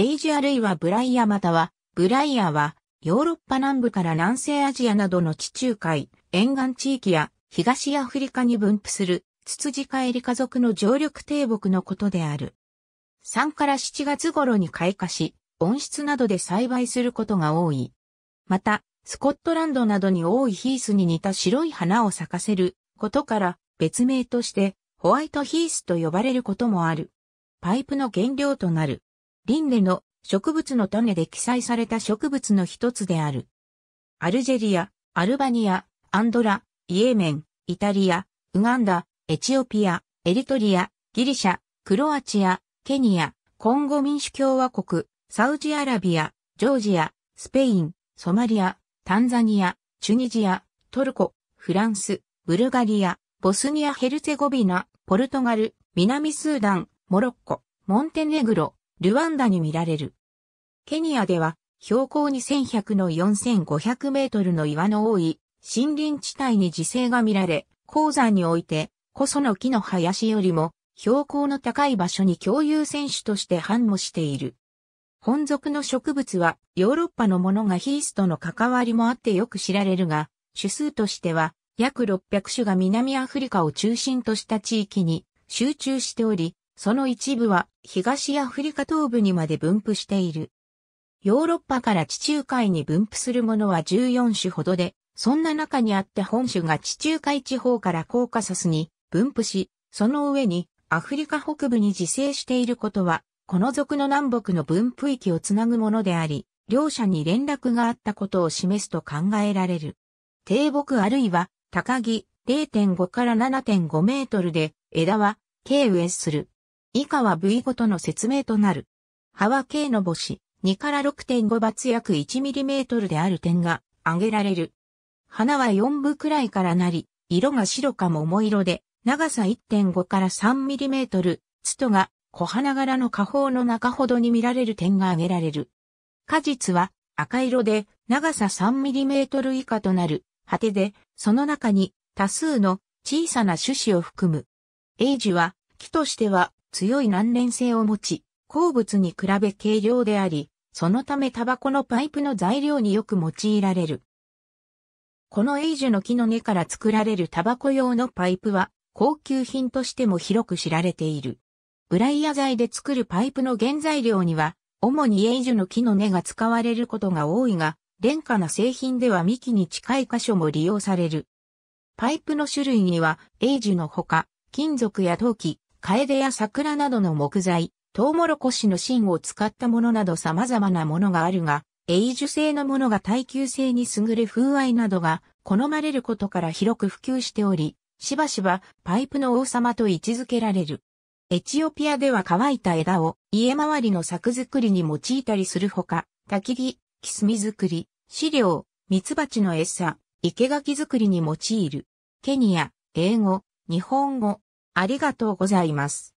エイジアあるいはブライアまたは、ブライアは、ヨーロッパ南部から南西アジアなどの地中海、沿岸地域や東アフリカに分布する、ツツジカエリカ族の常緑低木のことである。3から7月頃に開花し、温室などで栽培することが多い。また、スコットランドなどに多いヒースに似た白い花を咲かせることから別名としてホワイトヒースと呼ばれることもある。パイプの原料となるリンネの植物の種で記載された植物の一つである。アルジェリア、アルバニア、アンドラ、イエメン、イタリア、ウガンダ、エチオピア、エリトリア、ギリシャ、クロアチア、ケニア、コンゴ民主共和国、サウジアラビア、ジョージア、スペイン、ソマリア、タンザニア、チュニジア、トルコ、フランス、ブルガリア、ボスニア・ヘルツェゴビナ、ポルトガル、南スーダン、モロッコ、モンテネグロ、ルワンダに見られる。ケニアでは、標高2100の4500メートルの岩の多い森林地帯に自生が見られ、鉱山において、こその木の林よりも、標高の高い場所に共有選手として繁茂している。本属の植物はヨーロッパのものがヒースとの関わりもあってよく知られるが、種数としては約600種が南アフリカを中心とした地域に集中しており、その一部は東アフリカ東部にまで分布している。ヨーロッパから地中海に分布するものは14種ほどで、そんな中にあって本種が地中海地方からコーカサスに分布し、その上にアフリカ北部に自生していることは、この属の南北の分布域をつなぐものであり、両者に連絡があったことを示すと考えられる。低木あるいは高木0.5から7.5メートルで枝は、軽上する。以下は部位ごとの説明となる。葉は K の母子、2から6.5罰約 1mm である点が挙げられる。花は4分くらいからなり、色が白か桃色で、長さ1.5から3トルツトが小花柄の花苞の中ほどに見られる点が挙げられる。果実は赤色で長さ3トル以下となる果てで、その中に多数の小さな種子を含む。エイジは木としては強い難燃性を持ち、鉱物に比べ軽量であり、そのためタバコのパイプの材料によく用いられる。このエイジュの木の根から作られるタバコ用のパイプは、高級品としても広く知られている。ブライヤ材で作るパイプの原材料には、主にエイジュの木の根が使われることが多いが、廉価な製品では幹に近い箇所も利用される。パイプの種類には、エイジュのほか、金属や陶器、カエデや桜などの木材、トウモロコシの芯を使ったものなど様々なものがあるが、エイジュ製のものが耐久性に優れ風合いなどが好まれることから広く普及しており、しばしばパイプの王様と位置づけられる。エチオピアでは乾いた枝を家周りの柵作りに用いたりするほか、焚き木、キスミ作り、飼料、蜜蜂の餌、生垣作りに用いる。ケニア、英語、日本語、ありがとうございます。